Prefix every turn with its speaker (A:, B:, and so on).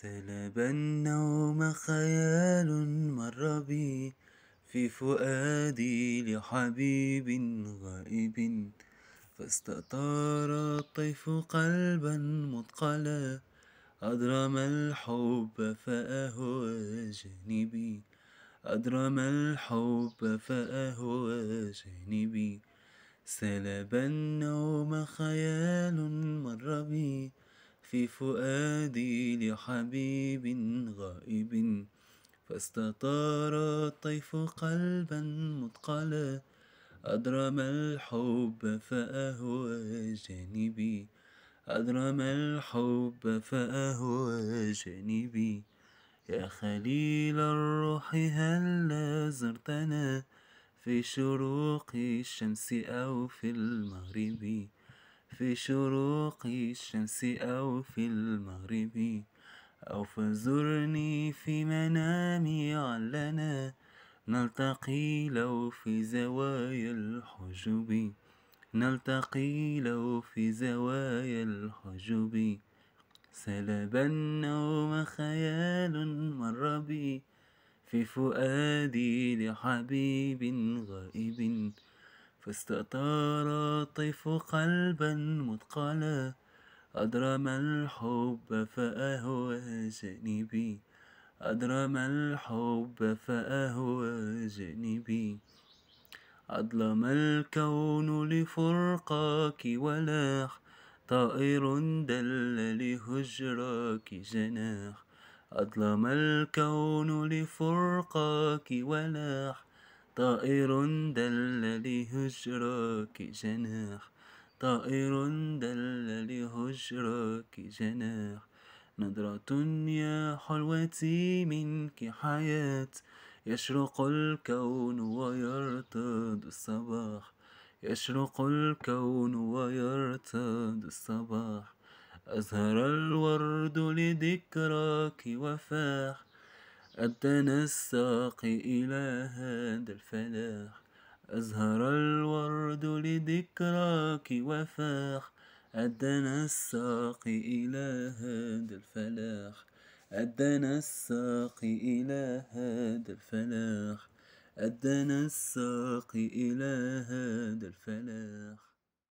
A: سلب النوم خيال مر بي في فؤادي لحبيب غائب فاستطار الطيف قلبا مثقلا أدرم الحب فأهوى جانبي أدرم الحب فأهوى جانبي سلب النوم خيال مر بي في فؤادي لحبيب غائب فاستطار الطيف قلبا مثقلا أدرم الحب فأهوى جانبي أدرم الحب فأهوى جانبي يا خليل الروح هلا زرتنا في شروق الشمس أو في المغرب في شروق الشمس أو في المغرب أو فزرني في منامي علنا نلتقي لو في زوايا الحجب نلتقي لو في زوايا الحجب سلب النوم خيال مر بي في فؤادي لحبيب غائب فاستأطار الطيف قلبا مثقلا أدرم الحب فأهوى جانبي أدرم الحب فأهوى جانبي أظلم الكون لفرقاك ولاح طائر دل لهجراك جناح أظلم الكون لفرقاك ولاح طائر دل لهجرك جناح طائر دل لهجرك جناح نظرة يا حلوتي منك حياة يشرق الكون ويرتد الصباح يشرق الكون ويرتد الصباح أزهر الورد لذكراك وفاح أبتنى الساقي إلى هذا الفلاح أزهر الورد لذكراك وفاح أدنا الساقي إلى هذا الفلاح أدنا الساقي إلى هذا الفلاح أدنا الساقي إلى هذا الفلاح